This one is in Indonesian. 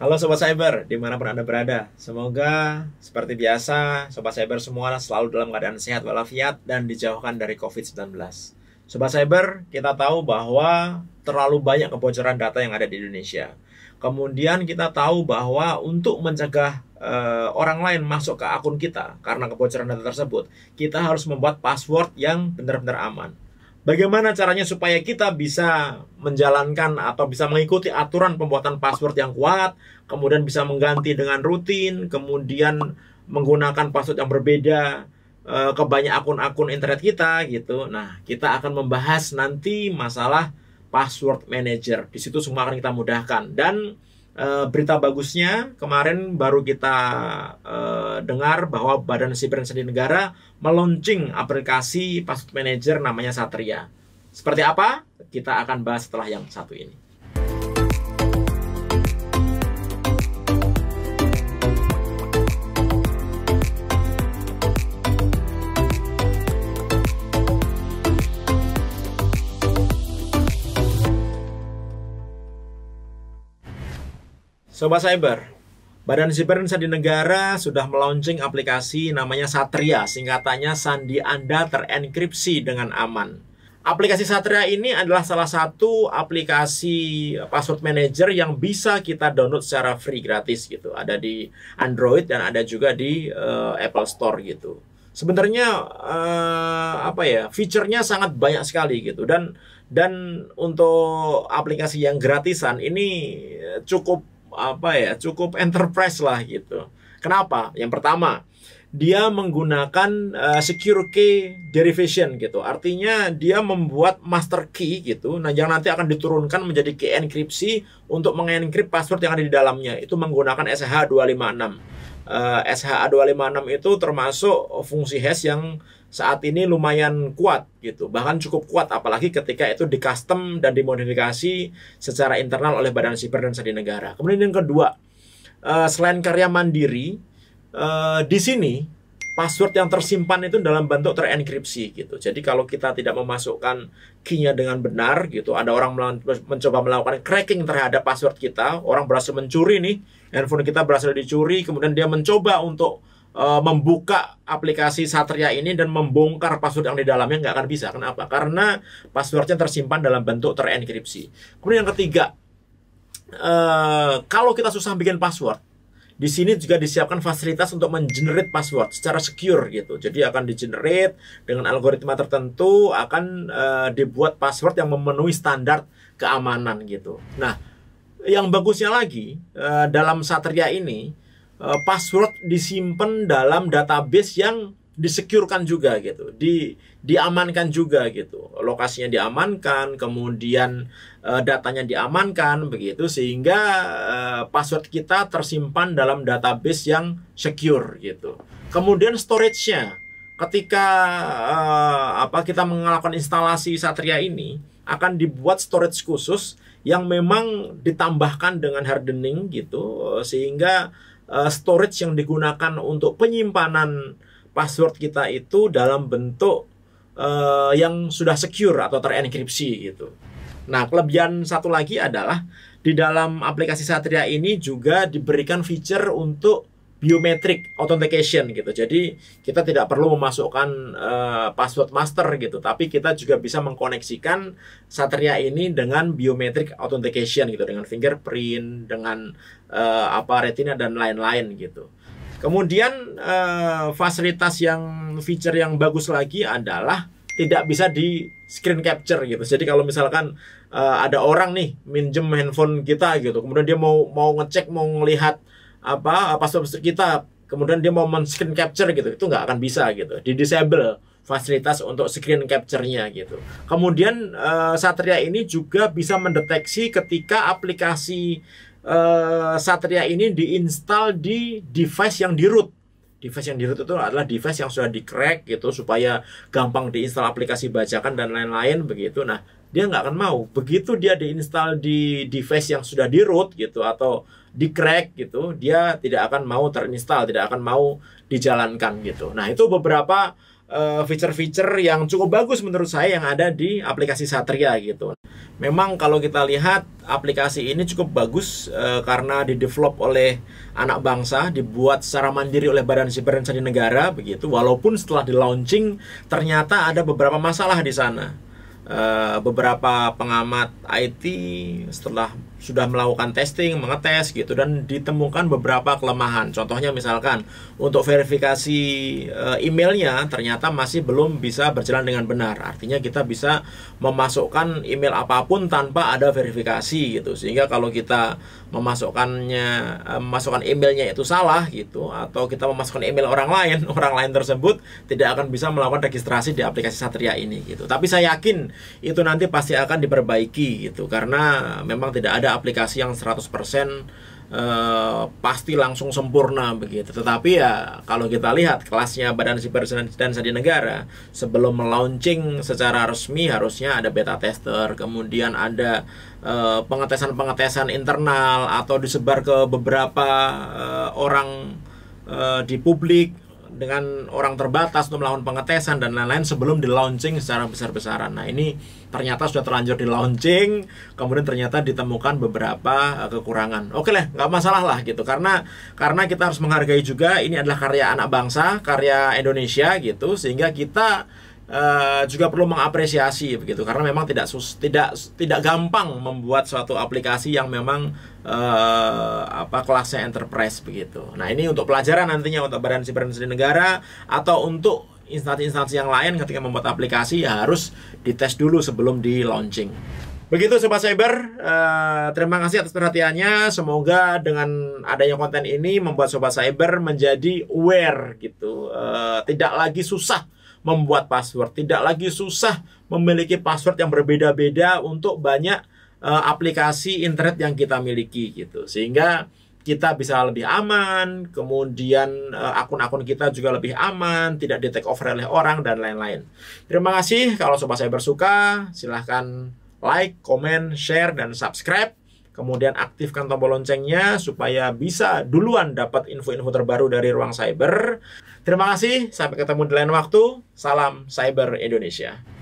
Halo Sobat Cyber, dimanapun Anda berada. Semoga seperti biasa, Sobat Cyber semua selalu dalam keadaan sehat walafiat dan dijauhkan dari COVID-19. Sobat Cyber, kita tahu bahwa terlalu banyak kebocoran data yang ada di Indonesia. Kemudian kita tahu bahwa untuk mencegah e, orang lain masuk ke akun kita karena kebocoran data tersebut, kita harus membuat password yang benar-benar aman. Bagaimana caranya supaya kita bisa menjalankan atau bisa mengikuti aturan pembuatan password yang kuat, kemudian bisa mengganti dengan rutin, kemudian menggunakan password yang berbeda e, ke banyak akun-akun internet kita gitu. Nah, kita akan membahas nanti masalah password manager. Di situ semua akan kita mudahkan. Dan e, berita bagusnya kemarin baru kita e, dengar bahwa Badan Siber Sandi Negara meluncing aplikasi password manager namanya Satria. Seperti apa? Kita akan bahas setelah yang satu ini. Sobat Cyber, Badan Siber Negara sudah melaunching aplikasi namanya Satria, singkatannya Sandi Anda terenkripsi dengan aman. Aplikasi Satria ini adalah salah satu aplikasi password manager yang bisa kita download secara free gratis gitu. Ada di Android dan ada juga di uh, Apple Store gitu. Sebenarnya uh, apa ya, fiturnya sangat banyak sekali gitu dan dan untuk aplikasi yang gratisan ini eh, cukup apa ya cukup enterprise lah gitu. Kenapa? Yang pertama, dia menggunakan uh, secure key derivation gitu. Artinya dia membuat master key gitu. Nah, yang nanti akan diturunkan menjadi key enkripsi untuk mengenkrip password yang ada di dalamnya. Itu menggunakan sha 256 Uh, SHA256 itu termasuk fungsi hash yang saat ini lumayan kuat gitu bahkan cukup kuat apalagi ketika itu di custom dan dimodifikasi secara internal oleh badan siber dan sandi negara kemudian yang kedua eh, selain karya mandiri eh, di sini password yang tersimpan itu dalam bentuk terenkripsi gitu. Jadi kalau kita tidak memasukkan keynya dengan benar gitu, ada orang mencoba melakukan cracking terhadap password kita, orang berhasil mencuri nih, handphone kita berhasil dicuri, kemudian dia mencoba untuk Eh, membuka aplikasi Satria ini dan membongkar password yang di dalamnya nggak akan bisa. Kenapa? Karena passwordnya tersimpan dalam bentuk terenkripsi. Kemudian yang ketiga, uh, kalau kita susah bikin password, di sini juga disiapkan fasilitas untuk mengenerate password secara secure gitu. Jadi akan digenerate dengan algoritma tertentu akan e, dibuat password yang memenuhi standar keamanan gitu. Nah, yang bagusnya lagi e, dalam Satria ini Eh, password disimpan dalam database yang disekurkan juga gitu, di diamankan juga gitu, lokasinya diamankan, kemudian uh, datanya diamankan begitu sehingga uh, password kita tersimpan dalam database yang secure gitu. Kemudian storage-nya, ketika uh, apa kita melakukan instalasi Satria ini akan dibuat storage khusus yang memang ditambahkan dengan hardening gitu sehingga Eh, storage yang digunakan untuk penyimpanan password kita itu dalam bentuk uh, yang sudah secure atau terenkripsi gitu. Nah, kelebihan satu lagi adalah di dalam aplikasi Satria ini juga diberikan feature untuk biometric authentication gitu. Jadi kita tidak perlu memasukkan uh, password master gitu, tapi kita juga bisa mengkoneksikan Satria ini dengan biometric authentication gitu, dengan fingerprint, dengan uh, apa retina dan lain-lain gitu. Kemudian uh, fasilitas yang feature yang bagus lagi adalah tidak bisa di screen capture gitu. Jadi kalau misalkan uh, ada orang nih minjem handphone kita gitu, kemudian dia mau mau ngecek, mau ngelihat apa apa password kita kemudian dia mau men screen capture gitu itu nggak akan bisa gitu di disable fasilitas untuk screen capture-nya gitu. Kemudian uh, Satria ini juga bisa mendeteksi ketika aplikasi uh, Satria ini diinstal di device yang di root device yang di root itu adalah device yang sudah di crack gitu supaya gampang diinstal aplikasi bajakan dan lain-lain begitu nah dia nggak akan mau begitu dia diinstal di device yang sudah di root gitu atau di crack gitu, dia tidak akan mau terinstall, tidak akan mau dijalankan gitu. Nah, itu beberapa fitur eh, feature uh, yang cukup bagus menurut saya yang ada di aplikasi Satria gitu. Memang kalau kita lihat aplikasi ini cukup bagus uh, karena didevelop oleh anak bangsa, dibuat secara mandiri oleh Badan Siber dan Sandi Negara begitu. Walaupun setelah di launching ternyata ada beberapa masalah di sana. Uh, beberapa pengamat IT setelah sudah melakukan testing, mengetes gitu dan ditemukan beberapa kelemahan. Contohnya misalkan untuk verifikasi eh, emailnya ternyata masih belum bisa berjalan dengan benar. Artinya kita bisa memasukkan email apapun tanpa ada verifikasi gitu. Sehingga kalau kita memasukkannya e, memasukkan emailnya itu salah gitu atau kita memasukkan email orang lain, orang lain tersebut tidak akan bisa melakukan registrasi di aplikasi Satria ini gitu. Tapi saya yakin itu nanti pasti akan diperbaiki gitu karena memang tidak ada aplikasi yang 100% Uh, eh, pasti langsung sempurna begitu. Tetapi ya kalau kita lihat kelasnya Badan Siber dan Sandi Negara sebelum launching secara resmi harusnya ada beta tester, kemudian ada pengetesan eh, pengetesan-pengetesan internal atau disebar ke beberapa uh, orang uh, di publik dengan orang terbatas untuk melakukan pengetesan dan lain-lain sebelum di launching secara besar-besaran. Nah ini ternyata sudah terlanjur di launching, kemudian ternyata ditemukan beberapa eh, kekurangan. Oke lah, nggak masalah lah gitu karena karena kita harus menghargai juga ini adalah karya anak bangsa, karya Indonesia gitu sehingga kita Uh, juga perlu mengapresiasi begitu karena memang tidak sus, tidak tidak gampang membuat suatu aplikasi yang memang uh, apa kelasnya enterprise begitu. Nah, ini untuk pelajaran nantinya untuk badan di negara atau untuk instansi-instansi yang lain ketika membuat aplikasi ya harus dites dulu sebelum di launching. Begitu Sobat Cyber, eh, terima kasih atas perhatiannya. Semoga dengan adanya konten ini membuat Sobat Cyber menjadi aware gitu. tidak lagi susah membuat password. Tidak lagi susah memiliki password yang berbeda-beda untuk banyak uh, aplikasi internet yang kita miliki gitu. Sehingga kita bisa lebih aman, kemudian eh, akun-akun kita juga lebih aman, tidak di take over oleh orang dan lain-lain. Terima kasih kalau sobat saya bersuka, silahkan like, comment, share, dan subscribe kemudian aktifkan tombol loncengnya supaya bisa duluan dapat info-info terbaru dari Ruang Cyber. Terima kasih, sampai ketemu di lain waktu. Salam Cyber Indonesia.